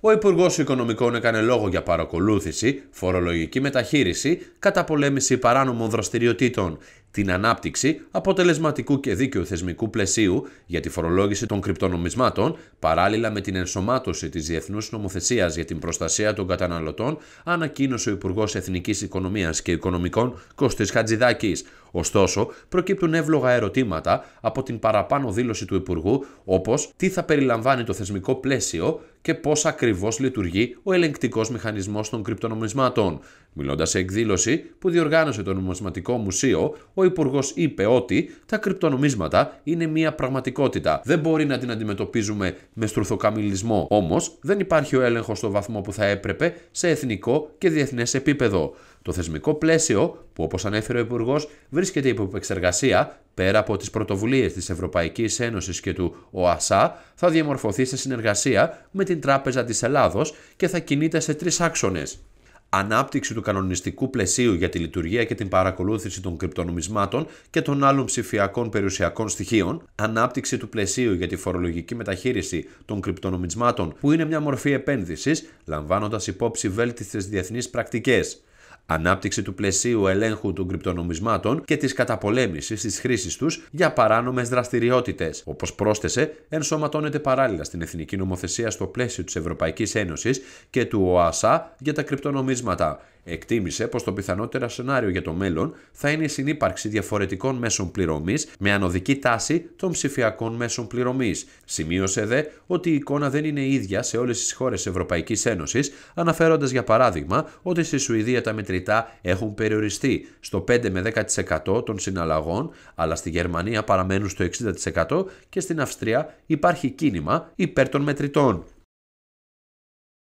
ο Υπουργός Οικονομικών έκανε λόγο για παρακολούθηση, φορολογική μεταχείριση, καταπολέμηση παράνομων δραστηριοτήτων, την ανάπτυξη αποτελεσματικού και δίκαιου θεσμικού πλαισίου για τη φορολόγηση των κρυπτονομισμάτων, παράλληλα με την ενσωμάτωση της Διεθνούς Νομοθεσίας για την Προστασία των Καταναλωτών, ανακοίνωσε ο Υπουργός Εθνικής Οικονομίας και Οικονομικών Κωστή Χατζηδάκης. Ωστόσο, προκύπτουν εύλογα ερωτήματα από την παραπάνω δήλωση του Υπουργού, όπως τι θα περιλαμβάνει το θεσμικό πλαίσιο και πώς ακριβώς λειτουργεί ο ελεγκτικός μηχανισμός των κρυπτονομισμάτων. Μιλώντας σε εκδήλωση που διοργάνωσε το Νομισματικό Μουσείο, ο Υπουργός είπε ότι τα κρυπτονομίσματα είναι μια πραγματικότητα. Δεν μπορεί να την αντιμετωπίζουμε με στρουθοκαμιλισμό. Όμως, δεν υπάρχει ο έλεγχος στο βαθμό που θα έπρεπε σε εθνικό και διεθνές επίπεδο. Το θεσμικό πλαίσιο που όπως ανέφερε ο Υπουργός βρίσκεται υπό επεξεργασία, πέρα από τις πρωτοβουλίες της Ευρωπαϊκής Ένωσης και του ΟΑΣΑ, θα διαμορφωθεί σε συνεργασία με την Τράπεζα της Ελλάδος και θα κινείται σε τρεις άξονες. Ανάπτυξη του κανονιστικού πλαισίου για τη λειτουργία και την παρακολούθηση των κρυπτονομισμάτων και των άλλων ψηφιακών περιουσιακών στοιχείων. Ανάπτυξη του πλαισίου για τη φορολογική μεταχείριση των κρυπτονομισμάτων, που είναι μια μορφή επένδυσης, λαμβάνοντας υπόψη βέλτιστες διεθνείς πρακτικές ανάπτυξη του πλαισίου ελέγχου των κρυπτονομισμάτων και της καταπολέμησης της χρήσης τους για παράνομες δραστηριότητες. Όπως πρόσθεσε, ενσωματώνεται παράλληλα στην εθνική νομοθεσία στο πλαίσιο της Ευρωπαϊκής Ένωσης και του ΟΑΣΑ για τα κρυπτονομίσματα. Εκτίμησε πως το πιθανότερο σενάριο για το μέλλον θα είναι η συνύπαρξη διαφορετικών μέσων πληρωμής με ανωδική τάση των ψηφιακών μέσων πληρωμής. Σημείωσε δε ότι η εικόνα δεν είναι ίδια σε όλες τις χώρες Ευρωπαϊκής Ένωσης, αναφέροντας για παράδειγμα ότι στη Σουηδία τα μετρητά έχουν περιοριστεί στο 5 με 10% των συναλλαγών, αλλά στη Γερμανία παραμένουν στο 60% και στην Αυστρία υπάρχει κίνημα υπέρ των μετρητών.